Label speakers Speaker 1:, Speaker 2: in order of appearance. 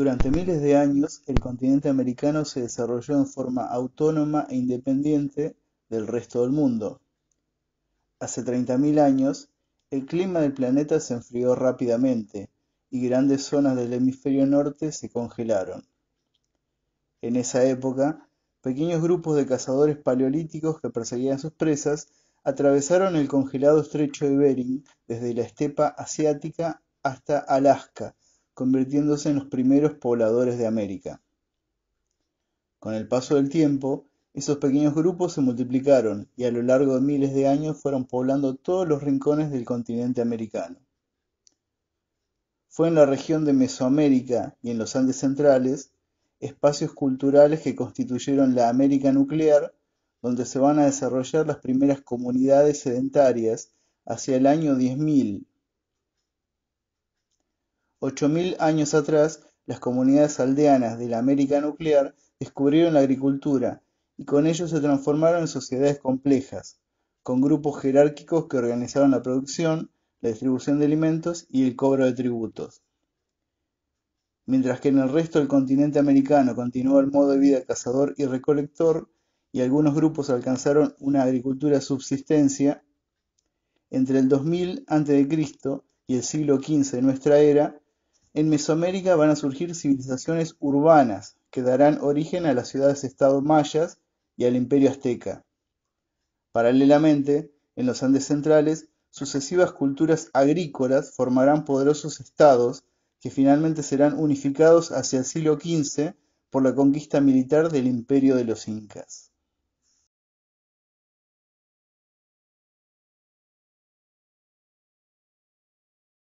Speaker 1: Durante miles de años,
Speaker 2: el continente americano se desarrolló en forma autónoma e independiente del resto del mundo. Hace 30.000 años, el clima del planeta se enfrió rápidamente y grandes zonas del hemisferio norte se congelaron. En esa época, pequeños grupos de cazadores paleolíticos que perseguían sus presas atravesaron el congelado estrecho de Bering desde la estepa asiática hasta Alaska, convirtiéndose en los primeros pobladores de América. Con el paso del tiempo, esos pequeños grupos se multiplicaron y a lo largo de miles de años fueron poblando todos los rincones del continente americano. Fue en la región de Mesoamérica y en los Andes centrales espacios culturales que constituyeron la América nuclear, donde se van a desarrollar las primeras comunidades sedentarias hacia el año 10.000 Ocho mil años atrás, las comunidades aldeanas de la América nuclear descubrieron la agricultura y con ello se transformaron en sociedades complejas, con grupos jerárquicos que organizaron la producción, la distribución de alimentos y el cobro de tributos. Mientras que en el resto del continente americano continuó el modo de vida cazador y recolector y algunos grupos alcanzaron una agricultura subsistencia, entre el 2000 a.C. y el siglo XV de nuestra era, en Mesoamérica van a surgir civilizaciones urbanas que darán origen a las ciudades-estado mayas y al imperio azteca. Paralelamente, en los Andes centrales, sucesivas culturas agrícolas formarán poderosos estados que finalmente serán unificados hacia el siglo XV
Speaker 1: por la conquista militar del imperio de los incas.